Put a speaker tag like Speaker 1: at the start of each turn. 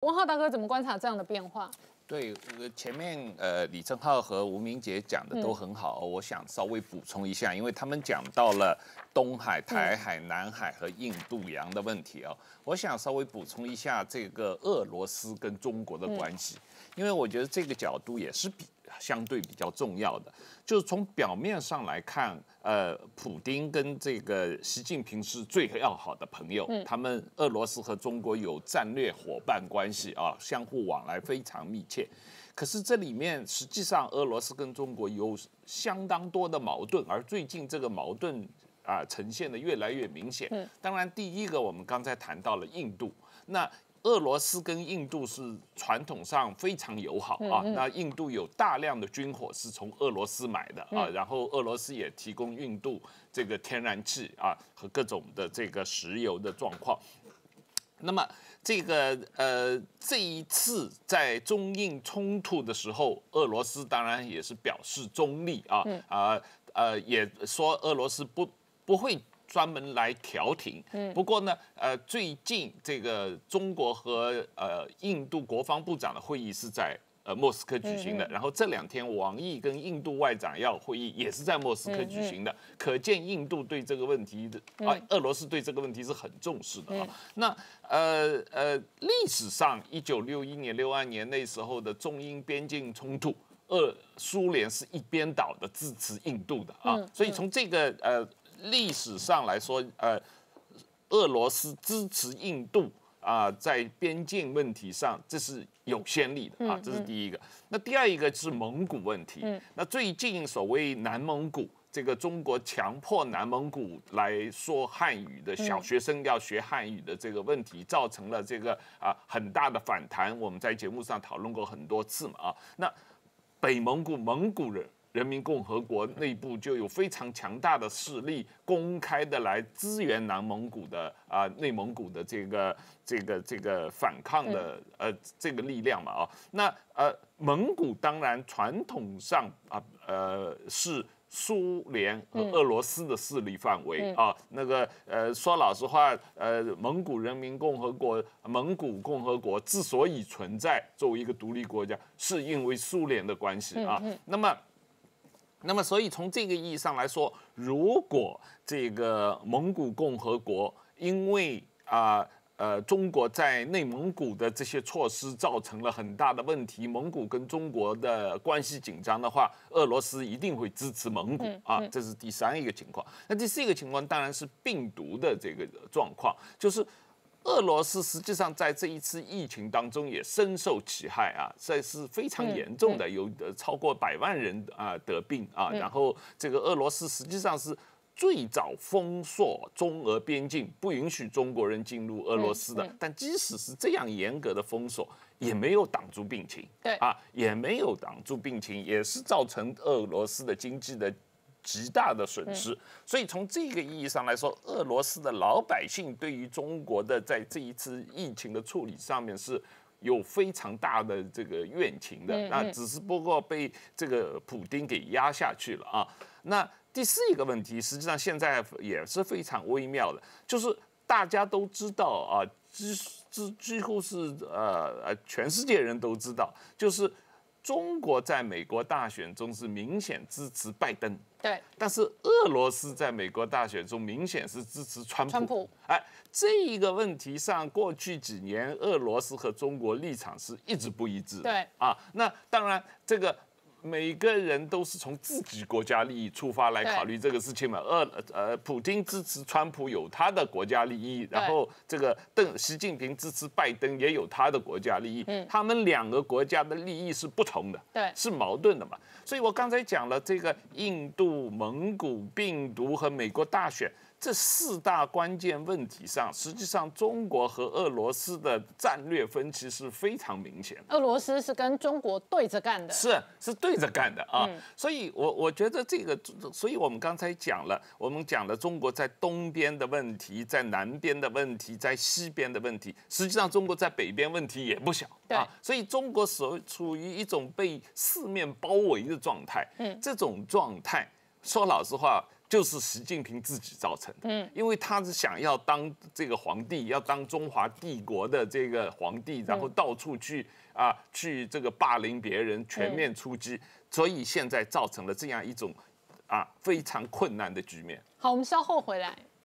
Speaker 1: 文浩大哥怎么观察这样的变化？对，前面呃，李正浩和吴明杰讲的都很好，我想稍微补充一下，因为他们讲到了东海、台海、南海和印度洋的问题哦。我想稍微补充一下这个俄罗斯跟中国的关系，因为我觉得这个角度也是比。相对比较重要的，就是从表面上来看，呃，普京跟这个习近平是最要好的朋友，他们俄罗斯和中国有战略伙伴关系啊，相互往来非常密切。可是这里面实际上俄罗斯跟中国有相当多的矛盾，而最近这个矛盾啊呈现的越来越明显。当然，第一个我们刚才谈到了印度，那。俄罗斯跟印度是传统上非常友好啊，那印度有大量的军火是从俄罗斯买的啊，然后俄罗斯也提供印度这个天然气啊和各种的这个石油的状况。那么这个呃，这一次在中印冲突的时候，俄罗斯当然也是表示中立啊，啊呃也说俄罗斯不不会。专门来调停，嗯，不过呢，呃，最近这个中国和呃印度国防部长的会议是在呃莫斯科举行的，然后这两天网易跟印度外长要会议也是在莫斯科举行的，可见印度对这个问题的啊，俄罗斯对这个问题是很重视的啊。那呃呃，历史上一九六一年、六二年那时候的中英边境冲突，俄苏联是一边倒的支持印度的啊，所以从这个呃。历史上来说，呃，俄罗斯支持印度啊，在边境问题上，这是有先例的啊，这是第一个。那第二一个是蒙古问题。那最近所谓南蒙古，这个中国强迫南蒙古来说汉语的小学生要学汉语的这个问题，造成了这个啊很大的反弹。我们在节目上讨论过很多次嘛啊，那北蒙古蒙古人。人民共和国内部就有非常强大的势力，公开的来支援南蒙古的啊，内蒙古的这个这个这个反抗的呃这个力量嘛啊，那呃蒙古当然传统上啊呃是苏联和俄罗斯的势力范围啊，那个呃说老实话呃蒙古人民共和国蒙古共和国之所以存在作为一个独立国家，是因为苏联的关系啊，那么。那么，所以从这个意义上来说，如果这个蒙古共和国因为啊呃中国在内蒙古的这些措施造成了很大的问题，蒙古跟中国的关系紧张的话，俄罗斯一定会支持蒙古啊，这是第三一个情况。那第四个情况当然是病毒的这个状况，就是。俄罗斯实际上在这一次疫情当中也深受其害啊，这是非常严重的，有的超过百万人啊得病啊。然后这个俄罗斯实际上是最早封锁中俄边境，不允许中国人进入俄罗斯的。但即使是这样严格的封锁，也没有挡住病情，对啊，也没有挡住病情，也是造成俄罗斯的经济的。极大的损失，所以从这个意义上来说，俄罗斯的老百姓对于中国的在这一次疫情的处理上面是有非常大的这个怨情的。那只是不过被这个普京给压下去了啊。那第四一个问题，实际上现在也是非常微妙的，就是大家都知道啊，几几几乎是呃呃全世界人都知道，就是。中国在美国大选中是明显支持拜登，对。但是俄罗斯在美国大选中明显是支持川普。川普，哎，这一个问题上，过去几年俄罗斯和中国立场是一直不一致。对，啊，那当然这个。每个人都是从自己国家利益出发来考虑这个事情嘛。俄呃，普京支持川普有他的国家利益，然后这个邓习近平支持拜登也有他的国家利益。嗯，他们两个国家的利益是不同的，对，是矛盾的嘛。所以我刚才讲了这个印度、蒙古病毒和美国大选这四大关键问题上，实际上中国和俄罗斯的战略分歧是非常明显的。俄罗斯是跟中国对着干的，是是。对。对着干的啊，所以我我觉得这个，所以我们刚才讲了，我们讲了中国在东边的问题，在南边的问题，在西边的问题，实际上中国在北边问题也不小啊，所以中国所处于一种被四面包围的状态，嗯，这种状态，说老实话。就是习近平自己造成的，嗯，因为他是想要当这个皇帝，要当中华帝国的这个皇帝，然后到处去啊，去这个霸凌别人，全面出击，所以现在造成了这样一种，啊，非常困难的局面。好，我们稍后回来。